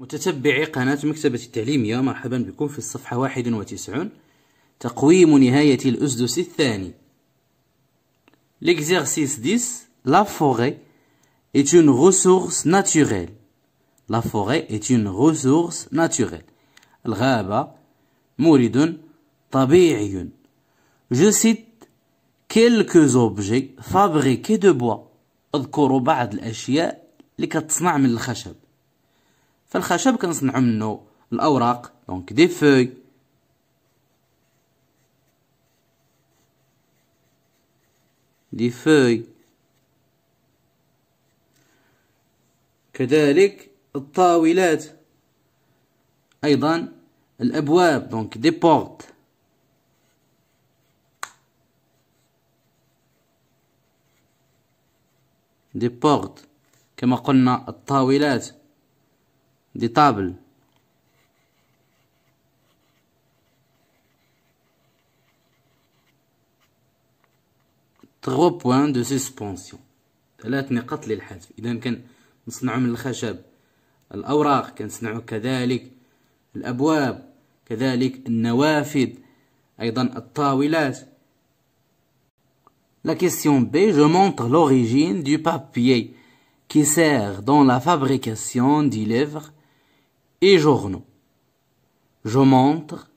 متتبعي قناة مكتبة التعليمية مرحبا بكم في الصفحة 91 تقويم نهاية الأسدس الثاني L'exercice 10 La forêt est une ressource naturelle La forêt est une ressource naturelle الغابة مورد طبيعي Je cite quelques objets fabriqués de bois بعض الأشياء اللي كتصنع من الخشب فالخشب كنصنعو منو الاوراق دونك دي فوي دي فوي كذلك الطاولات ايضا الابواب دونك دي بورت دي بورت كما قلنا الطاولات دي طابل تغو بوان دو سسبونسيون ثلاث نقاط للحذف اذا كان نصنعو من الخشب الاوراق كنصنعو كذلك الابواب كذلك النوافذ ايضا الطاولات لا كيسيون بي جو مونتر لوريجين دو بابيي كي سير دون لا فابريكاسيون دي ليفر et journaux. Je montre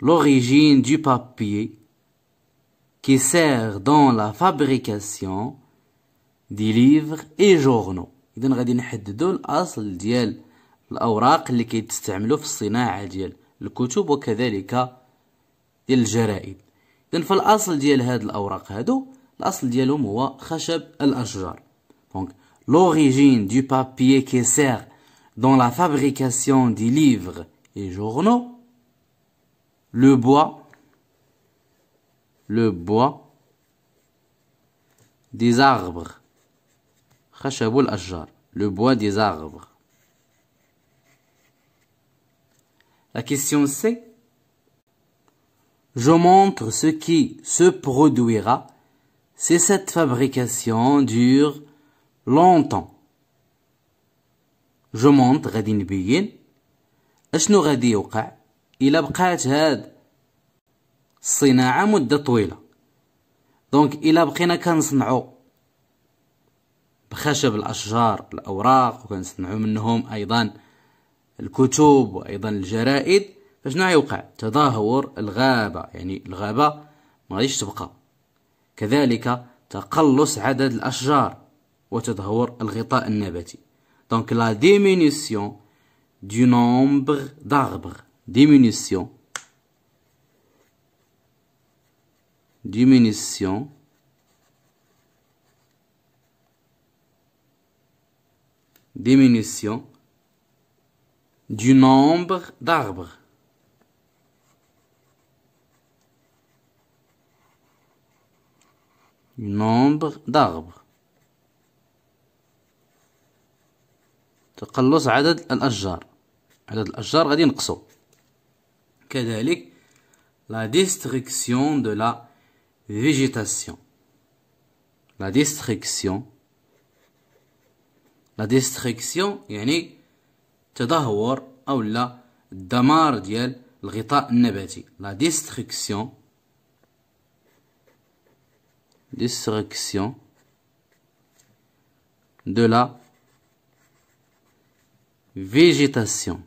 l'origine du papier qui sert دون la fabrication des livres et journaux. إذا غادي نحددو الأصل ديال الأوراق اللي كيتستعملوا في الصناعة ديال الكتب وكذلك ديال الجرائد إذا فالأصل ديال هاد الأوراق هادو الأصل ديالهم هو خشب الأشجار دونك لوريجين دو بابيي كي سير dans la fabrication des livres et journaux, le bois, le bois, des arbres, le bois des arbres. La question c'est, je montre ce qui se produira si cette fabrication dure longtemps. جو مونط غادي نبين اشنو غادي يوقع الا بقات هاد الصناعه مده طويله دونك الا بقينا كنصنعو بخشب الاشجار الاوراق وكنصنعو منهم ايضا الكتب وايضا الجرائد فشنو غيوقع تدهور الغابه يعني الغابه ما غاديش تبقى كذلك تقلص عدد الاشجار وتدهور الغطاء النباتي Donc la diminution du nombre d'arbres. Diminution. Diminution. Diminution du nombre d'arbres. Nombre d'arbres. تقلص عدد الأشجار عدد الأشجار غادي نقصو كذلك لا ديستريكسيون دو لا فيجيتاسيون لا ديستريكسيون لا ديستريكسيون يعني تدهور او لا الدمار ديال الغطاء النباتي لا ديستريكسيون ديستريكسيون دو لا végétation.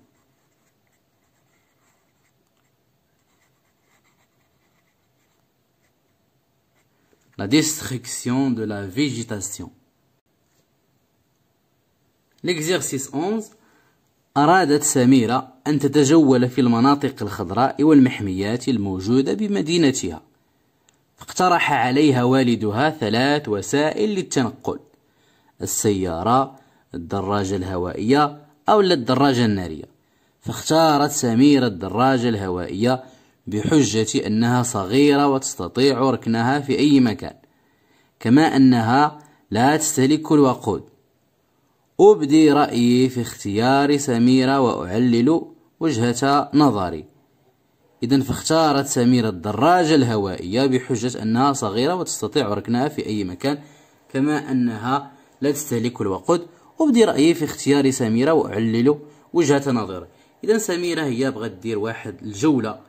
La destruction de la végétation. L'exercice 11 أرادت سميرة أن تتجول في المناطق الخضراء والمحميات الموجودة بمدينتها فاقترح عليها والدها ثلاث وسائل للتنقل السيارة الدراجة الهوائية أو الدراجة النارية فاختارت سميرة الدراجة الهوائية بحجة أنها صغيرة وتستطيع ركنها في أي مكان كما أنها لا تستهلك الوقود أبدي رأيي في اختيار سميرة وأعلل وجهة نظري إذا فاختارت سميرة الدراجة الهوائية بحجة أنها صغيرة وتستطيع ركنها في أي مكان كما أنها لا تستهلك الوقود وبدي رأيي في اختيار سميرة وأعلل وجهة نظري إذا سميرة هي بغات دير واحد الجولة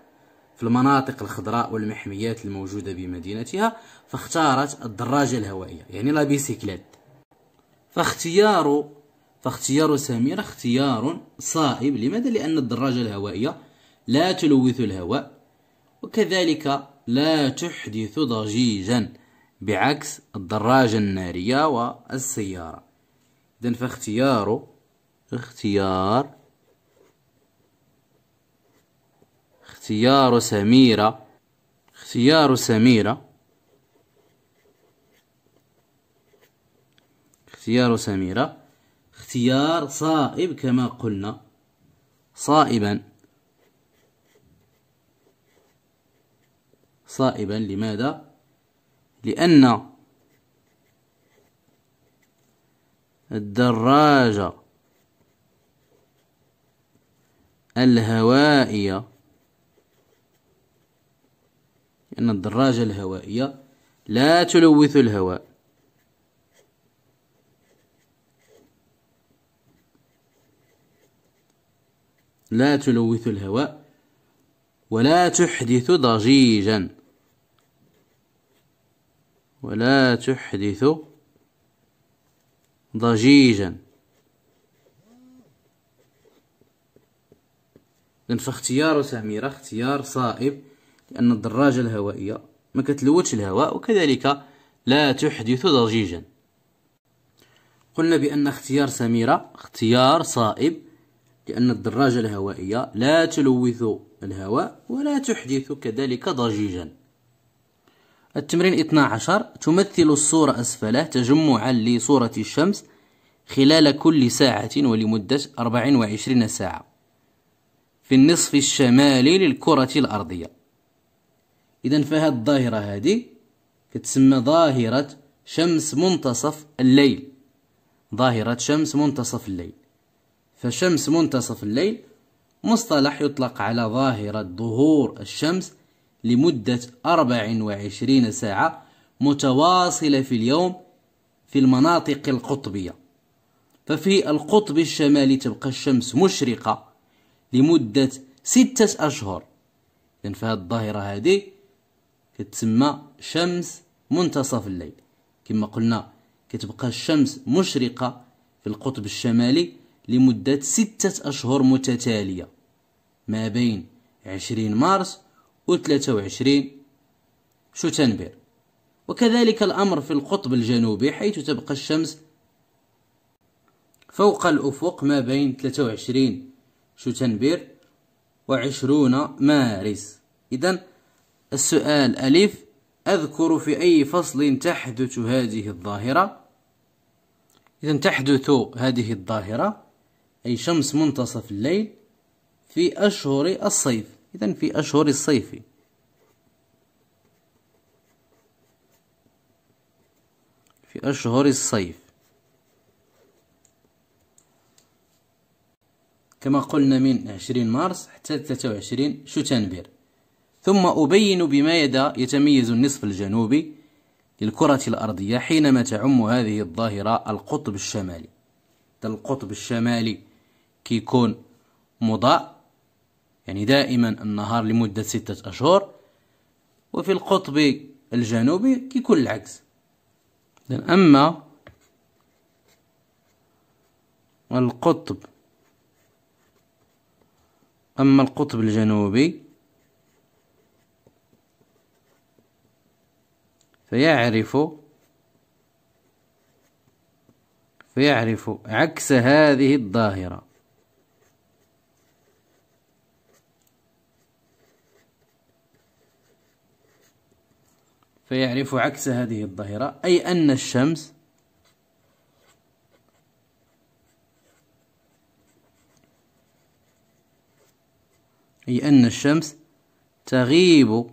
في المناطق الخضراء والمحميات الموجودة بمدينتها فاختارت الدراجة الهوائية يعني لا بيسيكلات فاختيار فاختيار سميرة اختيار صائب لماذا؟ لأن الدراجة الهوائية لا تلوث الهواء وكذلك لا تحدث ضجيجا بعكس الدراجة النارية والسيارة إذن فاختياره اختيار اختيار سميرة اختيار سميرة اختيار سميرة اختيار صائب كما قلنا صائبا صائبا لماذا لأن الدراجة الهوائية لأن الدراجة الهوائية لا تلوث الهواء لا تلوث الهواء ولا تحدث ضجيجا ولا تحدث ضجيجا لان فاختيار سميرة اختيار صائب لأن الدراجة الهوائية ما كتلوتش الهواء وكذلك لا تحدث ضجيجا قلنا بأن اختيار سميرة اختيار صائب لأن الدراجة الهوائية لا تلوث الهواء ولا تحدث كذلك ضجيجا التمرين 12 تمثل الصورة أسفله تجمعا لصورة الشمس خلال كل ساعة ولمدة 24 ساعة في النصف الشمالي للكرة الأرضية إذا فهاد الظاهرة هذه كتسمى ظاهرة شمس منتصف الليل ظاهرة شمس منتصف الليل فشمس منتصف الليل مصطلح يطلق على ظاهرة ظهور الشمس لمدة 24 ساعة متواصلة في اليوم في المناطق القطبية ففي القطب الشمالي تبقى الشمس مشرقة لمدة ستة أشهر لأن فهاد الظاهرة هذه كتسمى شمس منتصف الليل كما قلنا كتبقى الشمس مشرقة في القطب الشمالي لمدة ستة أشهر متتالية ما بين 20 مارس وعشرين شو تنبير وكذلك الأمر في القطب الجنوبي حيث تبقى الشمس فوق الأفق ما بين 23 و وعشرون مارس إذا السؤال ألف أذكر في أي فصل تحدث هذه الظاهرة إذا تحدث هذه الظاهرة أي شمس منتصف الليل في أشهر الصيف إذا في أشهر الصيف في أشهر الصيف كما قلنا من 20 مارس حتى 23 شتنبر ثم أبين بما يتميز النصف الجنوبي للكرة الأرضية حينما تعم هذه الظاهرة القطب الشمالي القطب الشمالي كيكون مضاء يعني دائما النهار لمدة ستة أشهر وفي القطب الجنوبي كيكون العكس أما القطب أما القطب الجنوبي فيعرف فيعرف عكس هذه الظاهرة فيعرف عكس هذه الظاهرة أي أن الشمس أي أن الشمس تغيب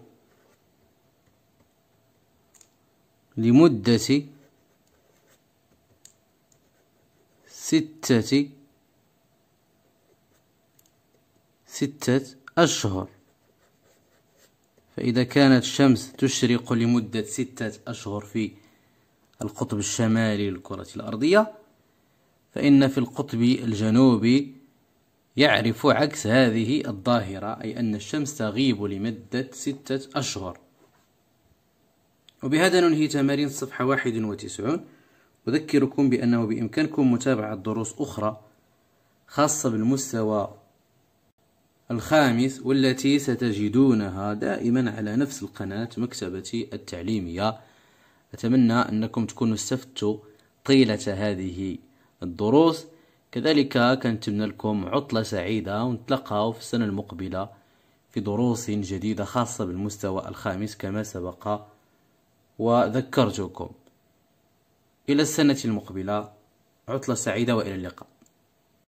لمدة ستة ستة أشهر فإذا كانت الشمس تشرق لمدة ستة أشهر في القطب الشمالي للكرة الأرضية فإن في القطب الجنوبي يعرف عكس هذه الظاهرة أي أن الشمس تغيب لمدة ستة أشهر وبهذا ننهي تمارين صفحة 91 أذكركم بأنه بإمكانكم متابعة دروس أخرى خاصة بالمستوى الخامس والتي ستجدونها دائما على نفس القناة مكتبتي التعليمية أتمنى أنكم تكونوا استفدتوا طيلة هذه الدروس كذلك كنتمنى لكم عطلة سعيدة ونتلقاو في السنة المقبلة في دروس جديدة خاصة بالمستوى الخامس كما سبق وذكرتكم إلى السنة المقبلة عطلة سعيدة وإلى اللقاء